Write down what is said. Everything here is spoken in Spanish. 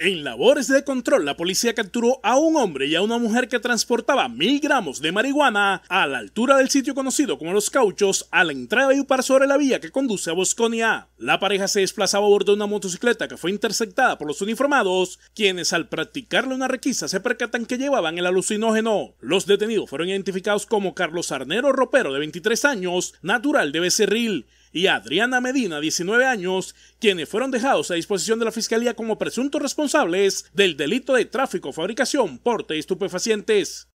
En labores de control, la policía capturó a un hombre y a una mujer que transportaba mil gramos de marihuana a la altura del sitio conocido como Los Cauchos, a la entrada y par sobre la vía que conduce a Bosconia. La pareja se desplazaba a bordo de una motocicleta que fue interceptada por los uniformados, quienes al practicarle una requisa se percatan que llevaban el alucinógeno. Los detenidos fueron identificados como Carlos Arnero Ropero, de 23 años, natural de Becerril, y Adriana Medina, 19 años, quienes fueron dejados a disposición de la Fiscalía como presuntos responsables del delito de tráfico, fabricación, porte y estupefacientes.